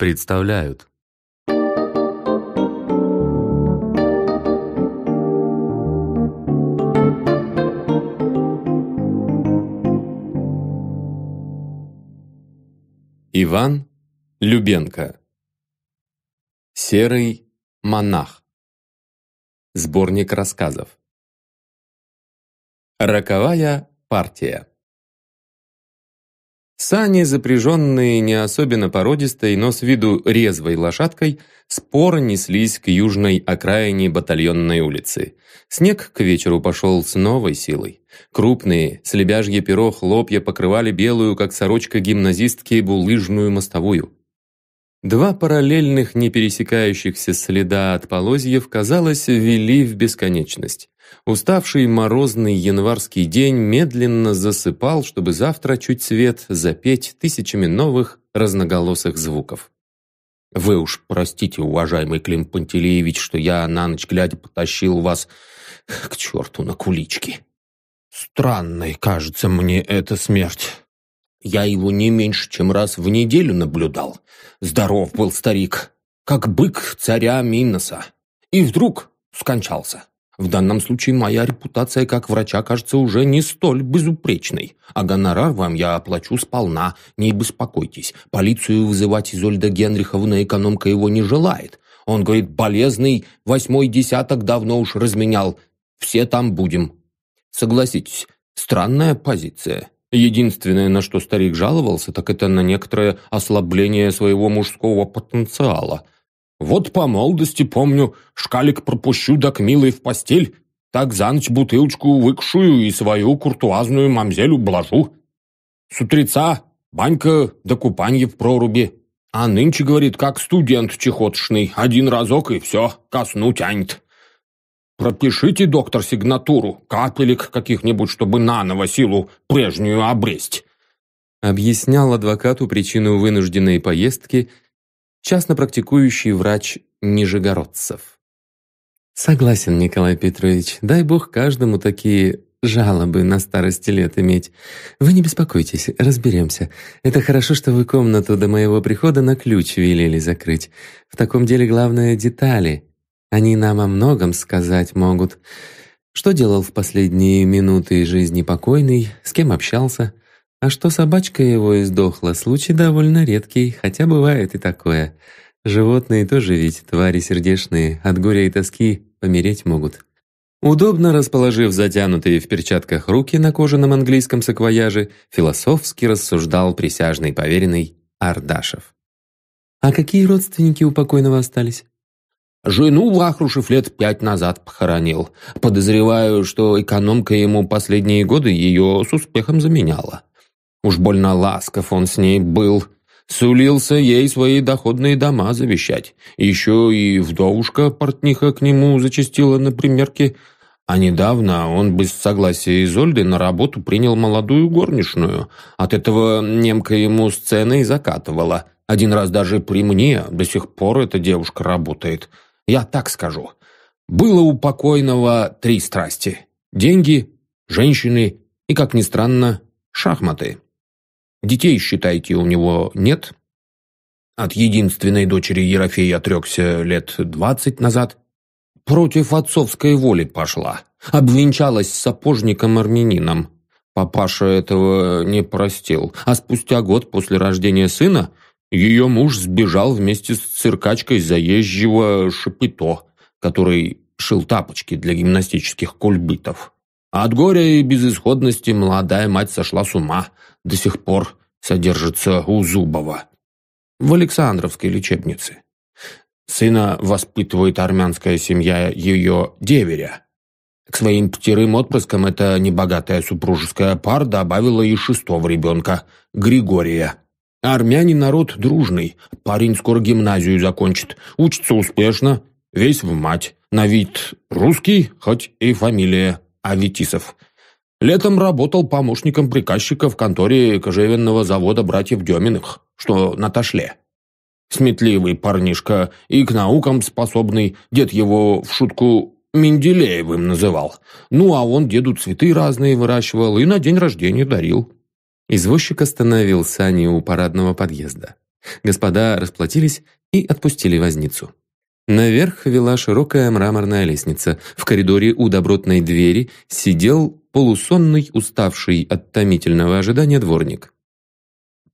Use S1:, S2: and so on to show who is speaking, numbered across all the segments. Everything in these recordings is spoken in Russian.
S1: представляют. Иван Любенко Серый монах Сборник рассказов Роковая партия Сани, запряженные не особенно породистой, но с виду резвой лошадкой, споро неслись к южной окраине батальонной улицы. Снег к вечеру пошел с новой силой. Крупные, с лебяжье перо хлопья покрывали белую, как сорочка гимназистки, булыжную мостовую. Два параллельных, не пересекающихся следа от полозьев, казалось, вели в бесконечность. Уставший морозный январский день медленно засыпал, чтобы завтра чуть свет запеть тысячами новых разноголосых звуков. «Вы уж простите, уважаемый Клим Пантелеевич, что я на ночь глядя потащил вас к черту на кулички. Странной кажется мне эта смерть. Я его не меньше, чем раз в неделю наблюдал. Здоров был старик, как бык царя Минноса, И вдруг скончался. В данном случае моя репутация как врача кажется уже не столь безупречной, а гонорар вам я оплачу сполна, не беспокойтесь. Полицию вызывать Изольда Генриховна экономка его не желает. Он говорит, болезный, восьмой десяток давно уж разменял. Все там будем. Согласитесь, странная позиция. Единственное, на что старик жаловался, так это на некоторое ослабление своего мужского потенциала – вот по молодости, помню, шкалик пропущу да к милой в постель, так за ночь бутылочку выкшую и свою куртуазную мамзелю блажу. С утреца банька да купанье в проруби. А нынче, говорит, как студент чехотшный, один разок и все, ко сну тянет. Пропишите, доктор, сигнатуру, капелек каких-нибудь, чтобы наново силу прежнюю обресть. Объяснял адвокату причину вынужденной поездки – частно практикующий врач Нижегородцев. Согласен, Николай Петрович, дай бог каждому такие жалобы на старости лет иметь. Вы не беспокойтесь, разберемся. Это хорошо, что вы комнату до моего прихода на ключ велели закрыть. В таком деле главное детали. Они нам о многом сказать могут. Что делал в последние минуты жизни покойный, с кем общался – а что собачка его издохла, случай довольно редкий, хотя бывает и такое. Животные тоже ведь твари сердечные, от горя и тоски помереть могут. Удобно расположив затянутые в перчатках руки на кожаном английском саквояже, философски рассуждал присяжный поверенный Ардашев. «А какие родственники у покойного остались?» «Жену Вахрушев лет пять назад похоронил. Подозреваю, что экономка ему последние годы ее с успехом заменяла. Уж больно ласков он с ней был. Сулился ей свои доходные дома завещать. Еще и вдовушка-портниха к нему зачастила на примерке. А недавно он без согласия Изольды на работу принял молодую горничную. От этого немка ему сцены и закатывала. Один раз даже при мне до сих пор эта девушка работает. Я так скажу. Было у покойного три страсти. Деньги, женщины и, как ни странно, шахматы. Детей, считайте, у него нет. От единственной дочери Ерофей отрекся лет двадцать назад. Против отцовской воли пошла. Обвенчалась с сапожником-армянином. Папаша этого не простил. А спустя год после рождения сына ее муж сбежал вместе с циркачкой заезжего Шапито, который шил тапочки для гимнастических кульбитов. А от горя и безысходности молодая мать сошла с ума. До сих пор содержится у Зубова. В Александровской лечебнице. Сына воспитывает армянская семья ее деверя. К своим пятерым отпрыскам эта небогатая супружеская пара добавила и шестого ребенка – Григория. Армяне народ дружный, парень скоро гимназию закончит, учится успешно, весь в мать. На вид русский, хоть и фамилия Аветисов. Летом работал помощником приказчика в конторе кожевенного завода братьев Деминых, что на Ташле. Сметливый парнишка и к наукам способный, дед его в шутку Менделеевым называл. Ну, а он деду цветы разные выращивал и на день рождения дарил. Извозчик остановил сани у парадного подъезда. Господа расплатились и отпустили возницу. Наверх вела широкая мраморная лестница. В коридоре у добротной двери сидел полусонный, уставший от томительного ожидания дворник.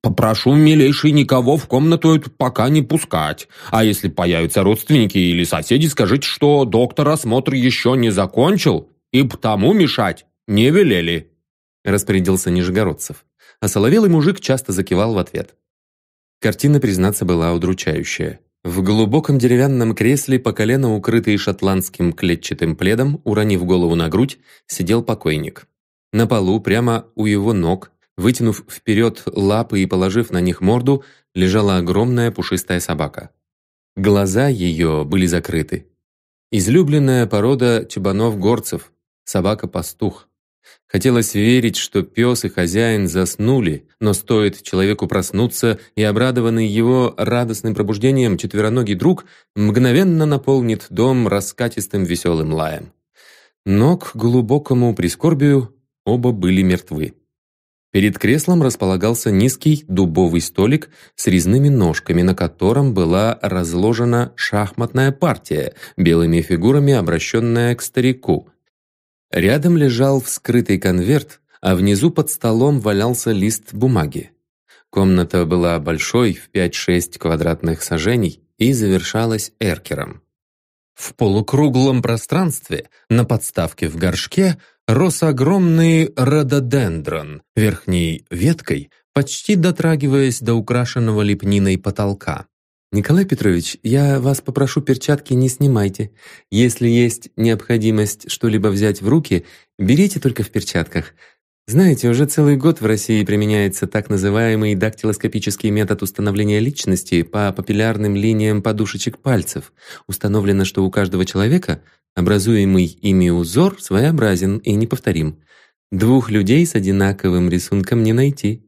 S1: «Попрошу, милейший, никого в комнату эту пока не пускать. А если появятся родственники или соседи, скажите, что доктор осмотр еще не закончил, и потому мешать не велели», – распорядился Нижегородцев. А соловелый мужик часто закивал в ответ. Картина, признаться, была удручающая. В глубоком деревянном кресле, по колено укрытый шотландским клетчатым пледом, уронив голову на грудь, сидел покойник. На полу, прямо у его ног, вытянув вперед лапы и положив на них морду, лежала огромная пушистая собака. Глаза ее были закрыты. Излюбленная порода чебанов горцев собака-пастух. Хотелось верить, что пес и хозяин заснули, но стоит человеку проснуться, и обрадованный его радостным пробуждением четвероногий друг мгновенно наполнит дом раскатистым веселым лаем. Но к глубокому прискорбию оба были мертвы. Перед креслом располагался низкий дубовый столик с резными ножками, на котором была разложена шахматная партия, белыми фигурами обращенная к старику – Рядом лежал вскрытый конверт, а внизу под столом валялся лист бумаги. Комната была большой, в 5-6 квадратных сажений, и завершалась эркером. В полукруглом пространстве, на подставке в горшке, рос огромный рододендрон, верхней веткой, почти дотрагиваясь до украшенного лепниной потолка. Николай Петрович, я вас попрошу перчатки не снимайте. Если есть необходимость что-либо взять в руки, берите только в перчатках. Знаете, уже целый год в России применяется так называемый дактилоскопический метод установления личности по папиллярным линиям подушечек пальцев. Установлено, что у каждого человека образуемый ими узор своеобразен и неповторим. Двух людей с одинаковым рисунком не найти.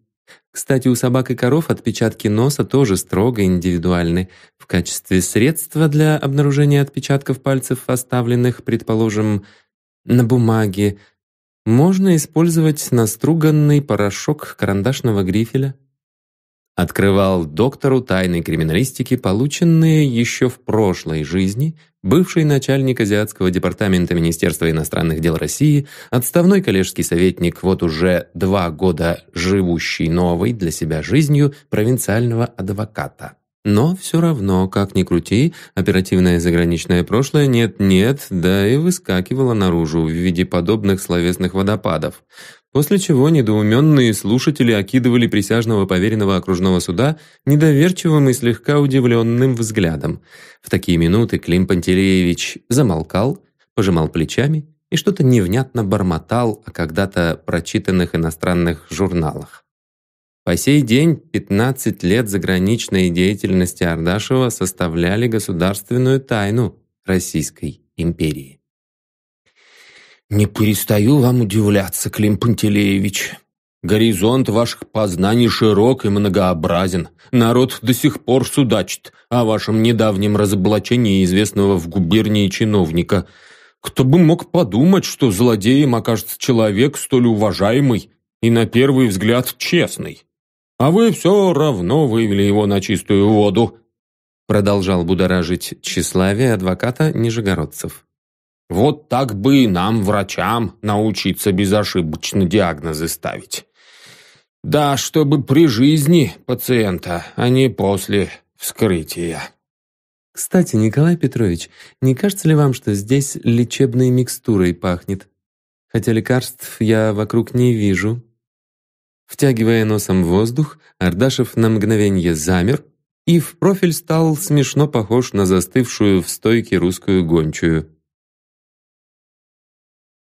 S1: Кстати, у собак и коров отпечатки носа тоже строго индивидуальны. В качестве средства для обнаружения отпечатков пальцев, оставленных, предположим, на бумаге, можно использовать наструганный порошок карандашного грифеля открывал доктору тайной криминалистики, полученные еще в прошлой жизни, бывший начальник Азиатского департамента Министерства иностранных дел России, отставной коллежский советник, вот уже два года живущий новой для себя жизнью провинциального адвоката. Но все равно, как ни крути, оперативное заграничное прошлое нет-нет, да и выскакивало наружу в виде подобных словесных водопадов после чего недоуменные слушатели окидывали присяжного поверенного окружного суда недоверчивым и слегка удивленным взглядом. В такие минуты Клим Пантелеевич замолкал, пожимал плечами и что-то невнятно бормотал о когда-то прочитанных иностранных журналах. По сей день 15 лет заграничной деятельности Ардашева составляли государственную тайну Российской империи. «Не перестаю вам удивляться, Клим Пантелеевич. Горизонт ваших познаний широк и многообразен. Народ до сих пор судачит о вашем недавнем разоблачении известного в губернии чиновника. Кто бы мог подумать, что злодеем окажется человек столь уважаемый и, на первый взгляд, честный. А вы все равно вывели его на чистую воду», продолжал будоражить тщеславие адвоката Нижегородцев. Вот так бы и нам, врачам, научиться безошибочно диагнозы ставить. Да, чтобы при жизни пациента, а не после вскрытия. Кстати, Николай Петрович, не кажется ли вам, что здесь лечебной микстурой пахнет? Хотя лекарств я вокруг не вижу. Втягивая носом воздух, Ардашев на мгновение замер и в профиль стал смешно похож на застывшую в стойке русскую гончую.